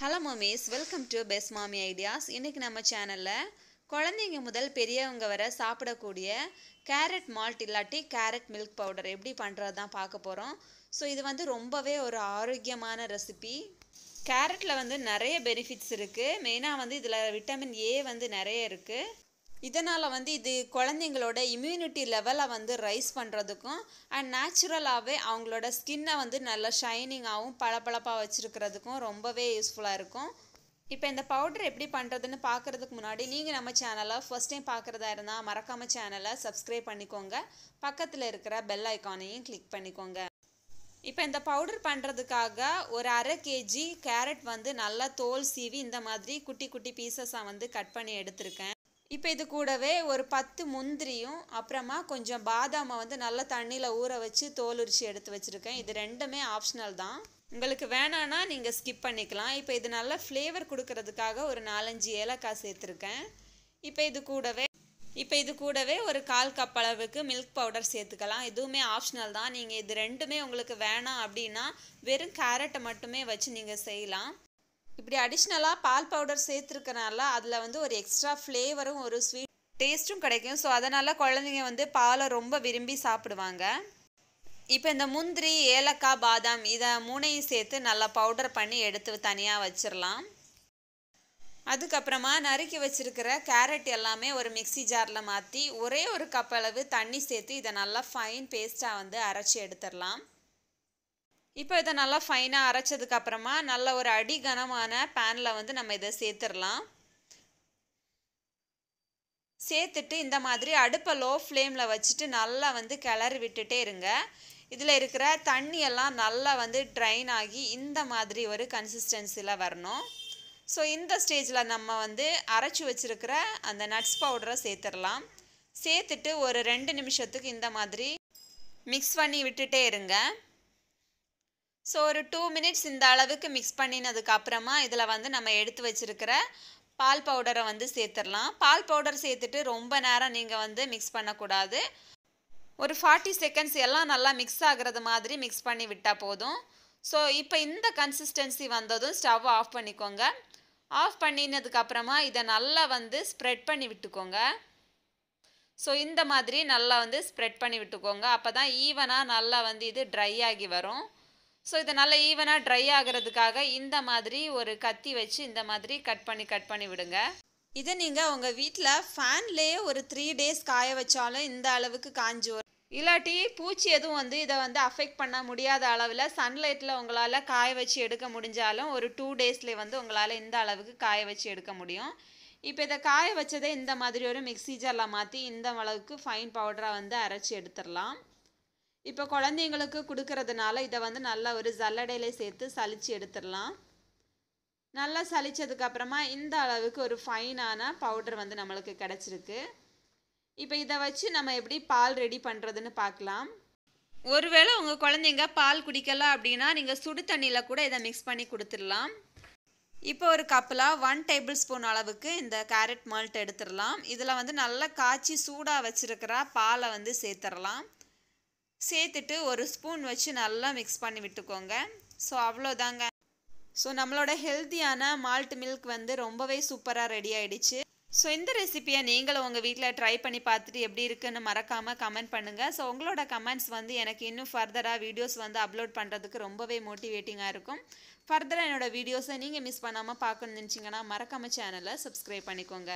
hello மாமிஸ் welcome to best மாமி ideas இன்றைக்கி நம்ம சேனலில் குழந்தைங்க முதல் பெரியவங்க வர சாப்பிடக்கூடிய கேரட் மால்ட் இல்லாட்டி கேரட் மில்க் பவுடர் எப்படி பண்ணுறது தான் பார்க்க போகிறோம் ஸோ இது வந்து ரொம்பவே ஒரு ஆரோக்கியமான ரெசிபி கேரட்டில் வந்து நிறைய பெனிஃபிட்ஸ் இருக்குது மெயினாக வந்து இதில் விட்டமின் ஏ வந்து நிறைய இருக்குது இதனால் வந்து இது குழந்தைங்களோட இம்யூனிட்டி லெவலை வந்து ரைஸ் பண்ணுறதுக்கும் அண்ட் நேச்சுரலாகவே அவங்களோட ஸ்கின்னை வந்து நல்லா ஷைனிங்காகவும் பளபளப்பாக வச்சுருக்கிறதுக்கும் ரொம்பவே யூஸ்ஃபுல்லாக இருக்கும் இப்போ இந்த பவுடர் எப்படி பண்ணுறதுன்னு பார்க்குறதுக்கு முன்னாடி நீங்கள் நம்ம சேனலை ஃபஸ்ட் டைம் பார்க்குறதா இருந்தால் மறக்காமல் சேனலை சப்ஸ்கிரைப் பண்ணிக்கோங்க பக்கத்தில் இருக்கிற பெல் ஐக்கானையும் கிளிக் பண்ணிக்கோங்க இப்போ இந்த பவுடர் பண்ணுறதுக்காக ஒரு அரை கேஜி கேரட் வந்து நல்லா தோல் சீவி இந்த மாதிரி குட்டி குட்டி பீசஸாக வந்து கட் பண்ணி எடுத்திருக்கேன் இப்போ இது கூடவே ஒரு பத்து முந்திரியும் அப்புறமா கொஞ்சம் பாதாமை வந்து நல்லா தண்ணியில் ஊற வச்சு தோல் உரிச்சு எடுத்து வச்சுருக்கேன் இது ரெண்டுமே ஆப்ஷனல் தான் உங்களுக்கு வேணான்னா நீங்கள் ஸ்கிப் பண்ணிக்கலாம் இப்போ இது நல்லா ஃப்ளேவர் கொடுக்கறதுக்காக ஒரு நாலஞ்சு ஏலக்காய் சேர்த்துருக்கேன் இப்போ இது கூடவே இப்போ இது கூடவே ஒரு கால் கப் அளவுக்கு மில்க் பவுடர் சேர்த்துக்கலாம் இதுவுமே ஆப்ஷனல் தான் நீங்கள் இது ரெண்டுமே உங்களுக்கு வேணாம் அப்படின்னா வெறும் கேரட்டை மட்டுமே வச்சு நீங்கள் செய்யலாம் இப்படி அடிஷ்னலாக பால் பவுடர் சேர்த்துருக்கனால அதில் வந்து ஒரு எக்ஸ்ட்ரா ஃப்ளேவரும் ஒரு ஸ்வீட் டேஸ்ட்டும் கிடைக்கும் ஸோ அதனால் குழந்தைங்க வந்து பாலை ரொம்ப விரும்பி சாப்பிடுவாங்க இப்போ இந்த முந்திரி ஏலக்காய் பாதாம் இதை மூனையும் சேர்த்து நல்லா பவுடர் பண்ணி எடுத்து தனியாக வச்சிடலாம் அதுக்கப்புறமா நறுக்கி வச்சுருக்கிற கேரட் எல்லாமே ஒரு மிக்சி ஜாரில் மாற்றி ஒரே ஒரு கப் அளவு தண்ணி சேர்த்து இதை நல்லா ஃபைன் பேஸ்ட்டாக வந்து அரைச்சி எடுத்துடலாம் இப்போ இதை நல்லா ஃபைனாக அரைச்சதுக்கப்புறமா நல்ல ஒரு அடி கனமான பேனில் வந்து நம்ம இதை சேர்த்துடலாம் சேர்த்துட்டு இந்த மாதிரி அடுப்பை லோ ஃப்ளேமில் வச்சுட்டு நல்லா வந்து கிளறி விட்டுட்டே இருங்க இதில் இருக்கிற தண்ணியெல்லாம் நல்லா வந்து ட்ரைன் ஆகி இந்த மாதிரி ஒரு கன்சிஸ்டன்சியில் வரணும் ஸோ இந்த ஸ்டேஜில் நம்ம வந்து அரைச்சி வச்சுருக்கிற அந்த நட்ஸ் பவுடரை சேர்த்துடலாம் சேர்த்துட்டு ஒரு ரெண்டு நிமிஷத்துக்கு இந்த மாதிரி மிக்ஸ் பண்ணி விட்டுட்டே இருங்க ஸோ ஒரு டூ மினிட்ஸ் இந்த அளவுக்கு மிக்ஸ் பண்ணினதுக்கு அப்புறமா இதில் வந்து நம்ம எடுத்து வச்சுருக்கிற பால் பவுடரை வந்து சேர்த்துடலாம் பால் பவுடர் சேர்த்துட்டு ரொம்ப நேரம் நீங்கள் வந்து மிக்ஸ் பண்ணக்கூடாது ஒரு ஃபார்ட்டி செகண்ட்ஸ் எல்லாம் நல்லா மிக்ஸ் ஆகிறது மாதிரி மிக்ஸ் பண்ணி விட்டால் போதும் ஸோ இப்போ இந்த கன்சிஸ்டன்சி வந்ததும் ஸ்டவ் ஆஃப் பண்ணிக்கோங்க ஆஃப் பண்ணினதுக்கப்புறமா இதை நல்லா வந்து ஸ்ப்ரெட் பண்ணி விட்டுக்கோங்க ஸோ இந்த மாதிரி நல்லா வந்து ஸ்ப்ரெட் பண்ணி விட்டுக்கோங்க அப்போ தான் ஈவனாக நல்லா வந்து இது ட்ரை ஆகி வரும் ஸோ இதை நல்லா ஈவனாக ட்ரை ஆகிறதுக்காக இந்த மாதிரி ஒரு கத்தி வச்சு இந்த மாதிரி கட் பண்ணி கட் பண்ணி விடுங்க இதை நீங்கள் உங்கள் வீட்டில் ஃபேன்லேயே ஒரு த்ரீ டேஸ் காய வச்சாலும் இந்த அளவுக்கு காஞ்சி வரும் இல்லாட்டி பூச்சி எதுவும் வந்து இதை வந்து அஃபெக்ட் பண்ண முடியாத அளவில் சன்லைட்டில் உங்களால் காய வச்சு எடுக்க முடிஞ்சாலும் ஒரு டூ டேஸில் வந்து உங்களால் இந்த அளவுக்கு காய வச்சு எடுக்க முடியும் இப்போ இதை காய வச்சதே இந்த மாதிரி ஒரு மிக்சி ஜாரில் மாற்றி இந்த அளவுக்கு ஃபைன் பவுடராக வந்து அரைச்சி எடுத்துடலாம் இப்போ குழந்தைங்களுக்கு கொடுக்கறதுனால இதை வந்து நல்லா ஒரு ஜல்லடையில சேர்த்து சலித்து எடுத்துடலாம் நல்லா சளிச்சதுக்கப்புறமா இந்த அளவுக்கு ஒரு ஃபைனான பவுடர் வந்து நம்மளுக்கு கிடச்சிருக்கு இப்போ இதை வச்சு நம்ம எப்படி பால் ரெடி பண்ணுறதுன்னு பார்க்கலாம் ஒருவேளை உங்கள் குழந்தைங்க பால் குடிக்கலாம் அப்படின்னா நீங்கள் சுடு தண்ணியில் கூட இதை மிக்ஸ் பண்ணி கொடுத்துடலாம் இப்போ ஒரு கப்பில் ஒன் டேபிள் ஸ்பூன் அளவுக்கு இந்த கேரட் மால்ட் எடுத்துடலாம் இதில் வந்து நல்லா காய்ச்சி சூடாக வச்சுருக்கிற பாலை வந்து சேர்த்துடலாம் சேர்த்துட்டு ஒரு ஸ்பூன் வச்சு நல்லா மிக்ஸ் பண்ணி விட்டுக்கோங்க ஸோ அவ்வளோதாங்க ஸோ நம்மளோட ஹெல்த்தியான மால்ட் மில்க் வந்து ரொம்பவே சூப்பராக ரெடி ஆகிடுச்சு ஸோ இந்த ரெசிப்பியை நீங்களும் உங்கள் வீட்டில் ட்ரை பண்ணி பார்த்துட்டு எப்படி இருக்குன்னு மறக்காமல் கமெண்ட் பண்ணுங்கள் ஸோ உங்களோட கமெண்ட்ஸ் வந்து எனக்கு இன்னும் ஃபர்தராக வீடியோஸ் வந்து அப்லோட் பண்ணுறதுக்கு ரொம்பவே மோட்டிவேட்டிங்காக இருக்கும் ஃபர்தராக என்னோடய வீடியோஸை நீங்கள் மிஸ் பண்ணாமல் பார்க்கணுன்னு நினச்சிங்கன்னா மறக்காமல் சேனலை சப்ஸ்கிரைப் பண்ணிக்கோங்க